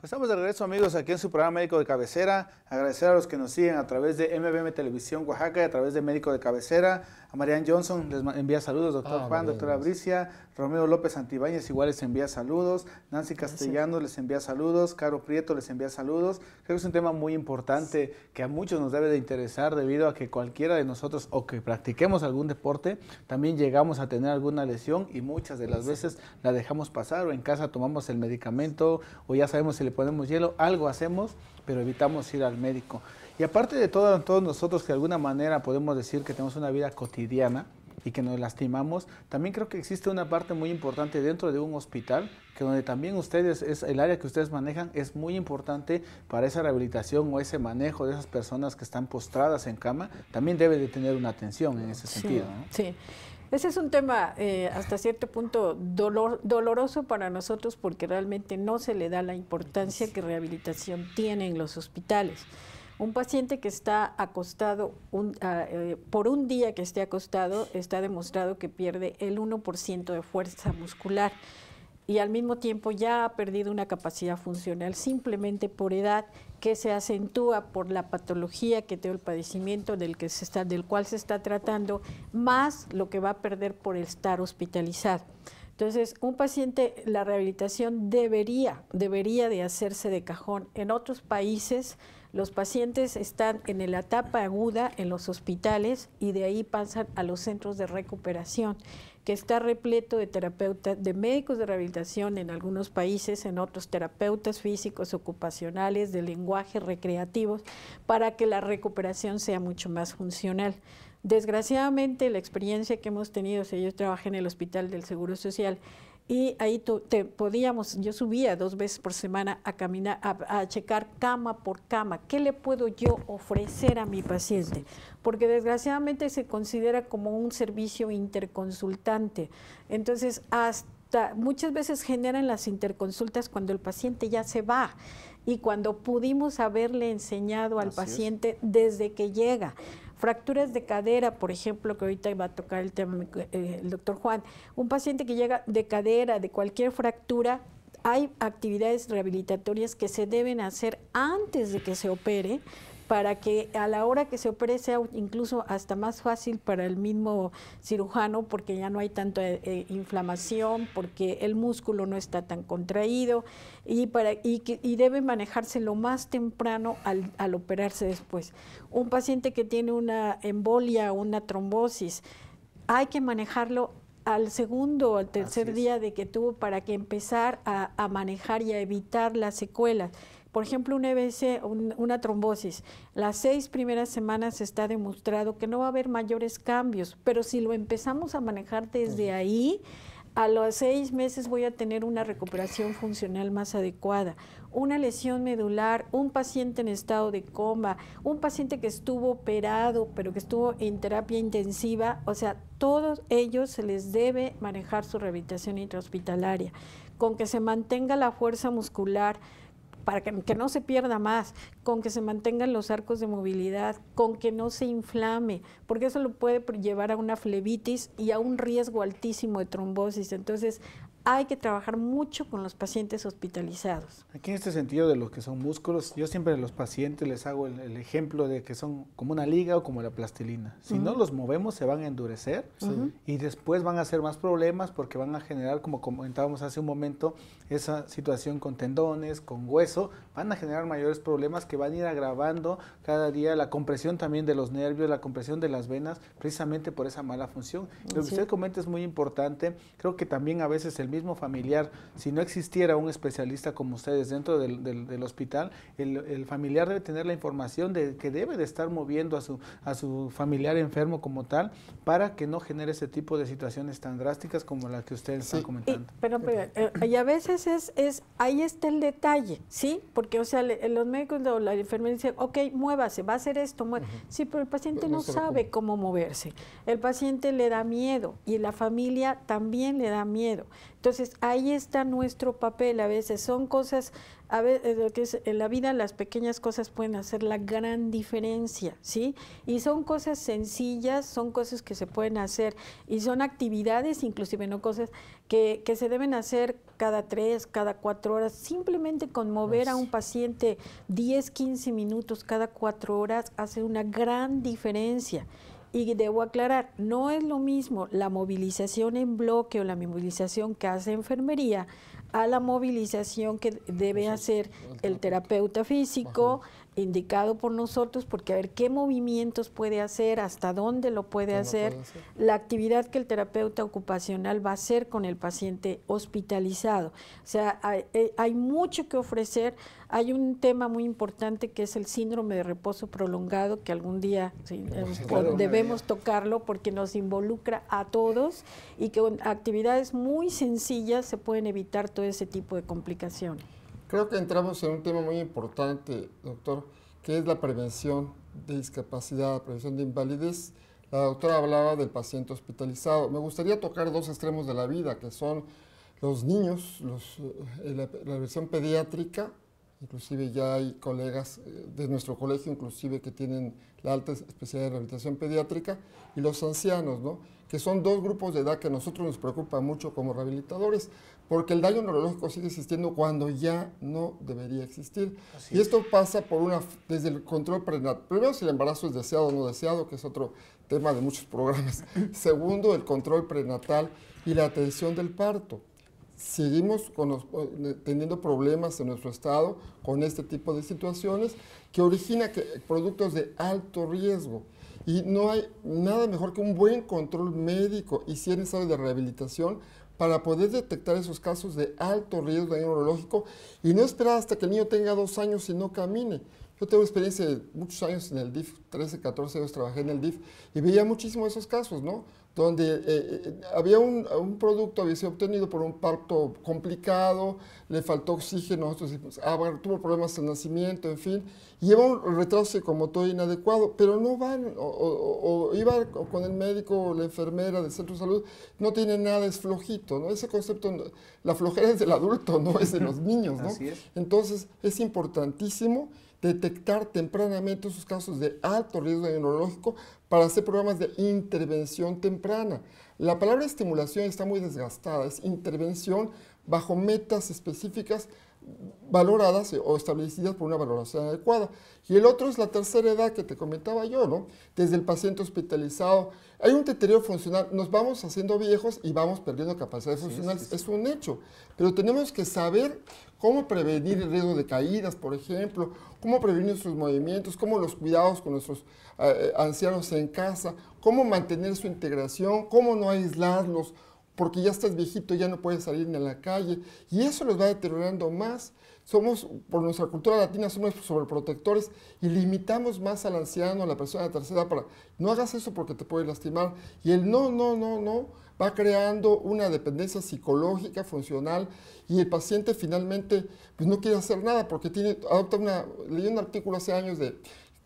Pues estamos de regreso amigos aquí en su programa Médico de Cabecera. Agradecer a los que nos siguen a través de MBM Televisión Oaxaca y a través de Médico de Cabecera. A Marianne Johnson les envía saludos, doctor ah, Juan, doctora Bricia, Romeo López Antibáñez igual les envía saludos, Nancy Castellano les envía saludos, Caro Prieto les envía saludos. Creo que es un tema muy importante que a muchos nos debe de interesar debido a que cualquiera de nosotros o que practiquemos algún deporte, también llegamos a tener alguna lesión y muchas de las veces la dejamos pasar o en casa tomamos el medicamento o ya sabemos el ponemos hielo, algo hacemos, pero evitamos ir al médico. Y aparte de todos nosotros que de alguna manera podemos decir que tenemos una vida cotidiana y que nos lastimamos, también creo que existe una parte muy importante dentro de un hospital, que donde también ustedes, es el área que ustedes manejan, es muy importante para esa rehabilitación o ese manejo de esas personas que están postradas en cama, también debe de tener una atención en ese sentido. Sí. sí. Ese es un tema eh, hasta cierto punto doloroso para nosotros porque realmente no se le da la importancia que rehabilitación tiene en los hospitales. Un paciente que está acostado ah, eh, por un día que esté acostado está demostrado que pierde el 1% de fuerza muscular y al mismo tiempo ya ha perdido una capacidad funcional simplemente por edad que se acentúa por la patología que tiene el padecimiento del, que se está, del cual se está tratando, más lo que va a perder por estar hospitalizado. Entonces, un paciente, la rehabilitación debería, debería de hacerse de cajón. En otros países, los pacientes están en la etapa aguda en los hospitales y de ahí pasan a los centros de recuperación que está repleto de terapeutas, de médicos de rehabilitación en algunos países, en otros terapeutas físicos, ocupacionales, de lenguaje, recreativos, para que la recuperación sea mucho más funcional. Desgraciadamente, la experiencia que hemos tenido, si yo trabajé en el Hospital del Seguro Social, y ahí te podíamos, yo subía dos veces por semana a caminar, a, checar cama por cama, qué le puedo yo ofrecer a mi paciente, porque desgraciadamente se considera como un servicio interconsultante. Entonces, hasta muchas veces generan las interconsultas cuando el paciente ya se va y cuando pudimos haberle enseñado al paciente desde que llega fracturas de cadera, por ejemplo, que ahorita va a tocar el tema eh, el doctor Juan, un paciente que llega de cadera, de cualquier fractura, hay actividades rehabilitatorias que se deben hacer antes de que se opere para que a la hora que se opere sea incluso hasta más fácil para el mismo cirujano porque ya no hay tanta eh, eh, inflamación, porque el músculo no está tan contraído y, para, y, y debe manejarse lo más temprano al, operarse después. Un paciente que tiene una embolia o una trombosis, hay que manejarlo al segundo o al tercer día de que tuvo para que empezar a, a manejar y a evitar las secuelas. Por ejemplo, e un una trombosis, las seis primeras semanas está demostrado que no va a haber mayores cambios, pero si lo empezamos a manejar desde ahí, a los seis meses voy a tener una recuperación funcional más adecuada. Una lesión medular, un paciente en estado de coma, un paciente que estuvo operado, pero que estuvo en terapia intensiva, o sea, todos ellos se les debe manejar su rehabilitación intrahospitalaria, con que se mantenga la fuerza muscular, para que, no se pierda más, con que se mantengan los arcos de movilidad, con que no se inflame, porque eso lo puede llevar a una flebitis y a un riesgo altísimo de trombosis. Entonces, hay que trabajar mucho con los pacientes hospitalizados. Aquí en este sentido de lo que son músculos, yo siempre a los pacientes les hago el, ejemplo de que son como una liga o como la plastilina. Si no los movemos se van a endurecer y después van a hacer más problemas porque van a generar, como comentábamos hace un momento, esa situación con tendones, con hueso, van a generar mayores problemas que van a ir agravando cada día la compresión también de los nervios, la compresión de las venas, precisamente por esa mala función. Lo que usted comenta es muy importante. Creo que también a veces el mismo familiar, si no existiera un especialista como ustedes dentro del, hospital, el, familiar debe tener la información de que debe de estar moviendo a su, a su familiar enfermo como tal para que no genere ese tipo de situaciones tan drásticas como la que ustedes están comentando. Eh, y, pero, a veces es, es, ahí está el detalle, ¿sí? Porque, o sea, los médicos o la enfermera dicen, ok, muévase, va a hacer esto, muévase. Sí, pero el paciente no, sabe cómo moverse. El paciente le da miedo y la familia también le da miedo. Entonces ahí está nuestro papel a veces. Son cosas, a eh, que en la vida las pequeñas cosas pueden hacer la gran diferencia, ¿sí? Y son cosas sencillas, son cosas que se pueden hacer y son actividades, inclusive no cosas que, que se deben hacer cada tres, cada cuatro horas. Simplemente conmover a un paciente 10, 15 minutos cada cuatro horas hace una gran diferencia y debo aclarar, no es lo mismo la movilización en bloque o la movilización que hace enfermería a la movilización que debe hacer el terapeuta físico indicado por nosotros, porque a ver qué movimientos puede hacer, hasta dónde lo puede hacer, la actividad que el terapeuta ocupacional va a hacer con el paciente hospitalizado. O sea, eh, hay, mucho que ofrecer. Hay un tema muy importante que es el síndrome de reposo prolongado, que algún día eh, debemos tocarlo porque nos involucra a todos y que con actividades muy sencillas se pueden evitar todo ese tipo de complicaciones. Creo que entramos en un tema muy importante, doctor, que es la prevención de discapacidad, la prevención de invalidez. La doctora hablaba del paciente hospitalizado. Me gustaría tocar dos extremos de la vida, que son los niños, eh, la versión pediátrica inclusive ya hay colegas eh, de nuestro colegio, inclusive que tienen la alta especialidad de rehabilitación pediátrica, y los ancianos, ¿no? que son dos grupos de edad que a nosotros nos preocupa mucho como rehabilitadores, porque el daño neurológico sigue existiendo cuando ya no debería existir. y esto pasa por una, desde el control prenatal. Primero, si el embarazo es deseado o no deseado, que es otro tema de muchos programas. Segundo, el control prenatal y la atención del parto seguimos eh, teniendo problemas en nuestro estado con este tipo de situaciones que origina productos de alto riesgo. Y no hay nada mejor que un buen control médico y si es de rehabilitación para poder detectar esos casos de alto riesgo neurológico y no esperar hasta que el niño tenga dos años y no camine. Yo tengo experiencia de muchos años en el DIF 13, 14 años trabajé en el DIF y veía muchísimo esos casos, ¿no? Donde eh, eh, eh, había un, un, producto, había sido obtenido por un parto complicado, le faltó oxígeno, pues, ah, tuvo problemas en nacimiento, en fin, y lleva un retraso como todo inadecuado, pero no van, o, iba con el médico o la enfermera del centro de salud, no tiene nada, es flojito, ¿no? Ese concepto, la flojera es del adulto, no es de los niños, ¿no? Entonces, es importantísimo detectar tempranamente esos casos de riesgo neurológico para hacer programas de intervención temprana. La palabra estimulación está muy desgastada, es intervención bajo metas específicas valoradas eh, o establecidas por una valoración adecuada. Y el otro es la tercera edad que te comentaba yo, ¿no? Desde el paciente hospitalizado. Hay un deterioro funcional, nos vamos haciendo viejos y vamos perdiendo capacidades funcionales, es un hecho. Pero tenemos que saber cómo prevenir el riesgo de caídas, por ejemplo, cómo prevenir sus movimientos, cómo los cuidados con nuestros eh, eh, ancianos en casa, cómo mantener su integración, cómo no aislarlos, porque ya estás viejito, ya no puedes salir ni a la calle, y eso los va deteriorando más. Somos, por nuestra cultura latina, somos sobreprotectores y limitamos más al anciano, a la persona de tercera edad, para no hagas eso porque te puede lastimar. Y el no, no, no, no, va creando una dependencia psicológica, funcional, y el paciente finalmente pues, no quiere hacer nada porque tiene, adopta una, leí un artículo hace años de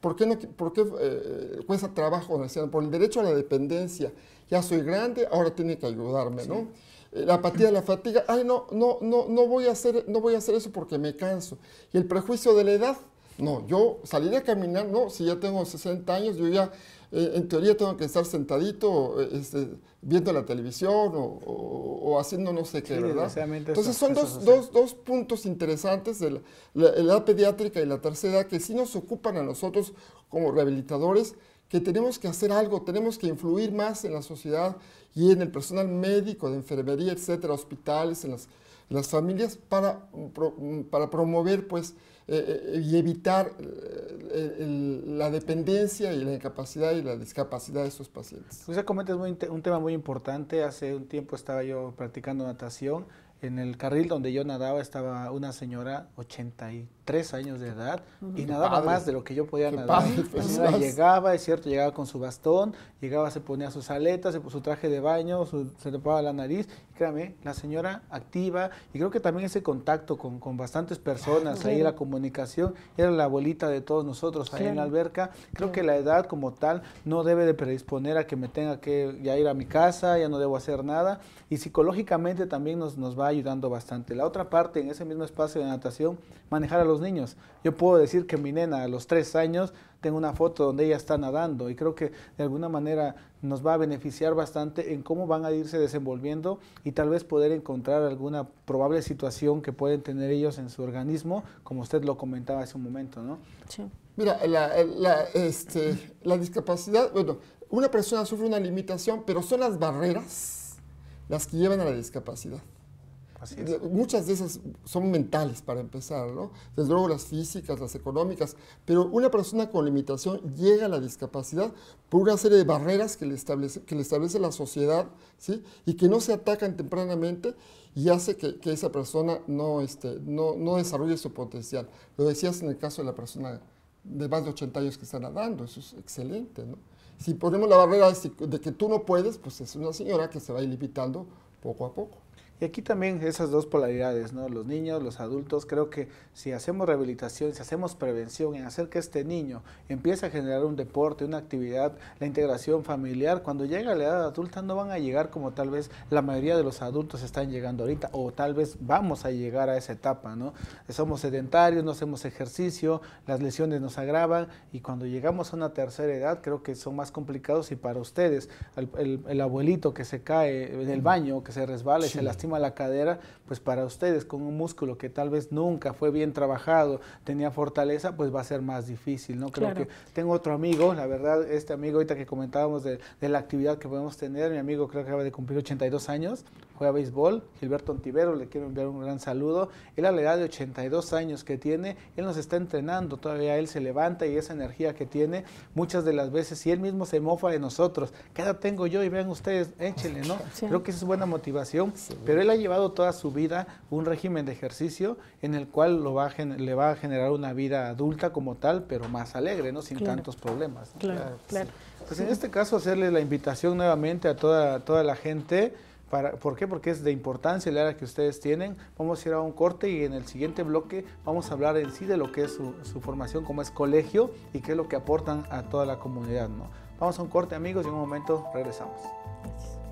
¿Por qué, no, por qué, eh, cuesta trabajo Por el derecho a la dependencia ya soy grande, ahora tiene que ayudarme, ¿no? Eh, la apatía, la fatiga, ay, no, no, no, no voy a hacer, no voy a hacer eso porque me canso. Y el prejuicio de la edad, no, yo salir a caminar, no, si ya tengo 60 años, yo ya eh, en teoría tengo que estar sentadito eh, este, viendo la televisión o, haciendo no sé qué, ¿verdad? Entonces son dos, puntos interesantes de la, edad pediátrica y la tercera edad que sí nos ocupan a nosotros como rehabilitadores, que tenemos que hacer algo, tenemos que influir más en la sociedad y en el personal médico, de enfermería, etcétera, hospitales, en las, familias, para, para promover pues eh, eh, y evitar eh, la dependencia y la incapacidad y la discapacidad de sus pacientes. Usted comenta un tema muy importante. Hace un tiempo estaba yo practicando natación. En el carril donde yo nadaba estaba una señora, 80 y tres años de edad y nadaba más de lo que yo podía nadar. Pues, llegaba, es cierto, llegaba con su bastón, llegaba, se ponía sus aletas, su traje de baño, se se tapaba la nariz. créame, la señora activa y creo que también ese contacto con, con bastantes personas, ahí la comunicación, era la abuelita de todos nosotros ahí en la alberca. Creo que la edad como tal no debe de predisponer a que me tenga que ya ir a mi casa, ya no debo hacer nada. Y psicológicamente también nos, nos va ayudando bastante. La otra parte, en ese mismo espacio de natación, manejar a los los niños. Yo puedo decir que mi nena a los tres años tengo una foto donde ella está nadando y creo que de alguna manera nos va a beneficiar bastante en cómo van a irse desenvolviendo y tal vez poder encontrar alguna probable situación que pueden tener ellos en su organismo, como usted lo comentaba hace un momento, ¿no? Sí. Mira, la, la este, discapacidad, bueno, una persona sufre una limitación, pero son las barreras las que llevan a la discapacidad. Muchas de esas son mentales para empezar, Desde luego las físicas, las económicas, pero una persona con limitación llega a la discapacidad por una serie de barreras que le establece, que le establece la sociedad, ¿sí? Y que no se atacan tempranamente y hace que, esa persona no, este, no, no desarrolle su potencial. Lo decías en el caso de la persona de más de 80 años que está nadando, eso es excelente, Si ponemos la barrera de que tú no puedes, pues es una señora que se va limitando poco a poco. Y aquí también esas dos polaridades, ¿no? Los niños, los adultos, creo que si hacemos rehabilitación, si hacemos prevención en hacer que este niño empiece a generar un deporte, una actividad, la integración familiar, cuando llega a la edad adulta no van a llegar como tal vez la mayoría de los adultos están llegando ahorita o tal vez vamos a llegar a esa etapa, ¿no? Somos sedentarios, no hacemos ejercicio, las lesiones nos agravan y cuando llegamos a una tercera edad creo que son más complicados y para ustedes, el, abuelito que se cae en el baño, que se resbala y se la cadera, pues para ustedes con un músculo que tal vez nunca fue bien trabajado, tenía fortaleza, pues va a ser más difícil, ¿no? Creo que tengo otro amigo, la verdad, este amigo ahorita que comentábamos de, la actividad que podemos tener, mi amigo creo que acaba de cumplir 82 años, juega béisbol, Gilberto Antivero, le quiero enviar un gran saludo. Él a la edad de 82 años que tiene, él nos está entrenando, todavía él se levanta y esa energía que tiene, muchas de las veces, y él mismo se mofa de nosotros, ¿qué edad tengo yo? Y vean ustedes, échenle, ¿no? Creo que eso es buena motivación, pero pero él ha llevado toda su vida un régimen de ejercicio en el cual lo le va a generar una vida adulta como tal, pero más alegre, ¿no? Sin tantos problemas. Claro, claro. Pues en este caso hacerle la invitación nuevamente a toda, toda la gente. Para, ¿Por qué? Porque es de importancia el área que ustedes tienen. Vamos a ir a un corte y en el siguiente bloque vamos a hablar en sí de lo que es su, su formación, cómo es colegio y qué es lo que aportan a toda la comunidad. ¿no? Vamos a un corte amigos y en un momento regresamos. Gracias.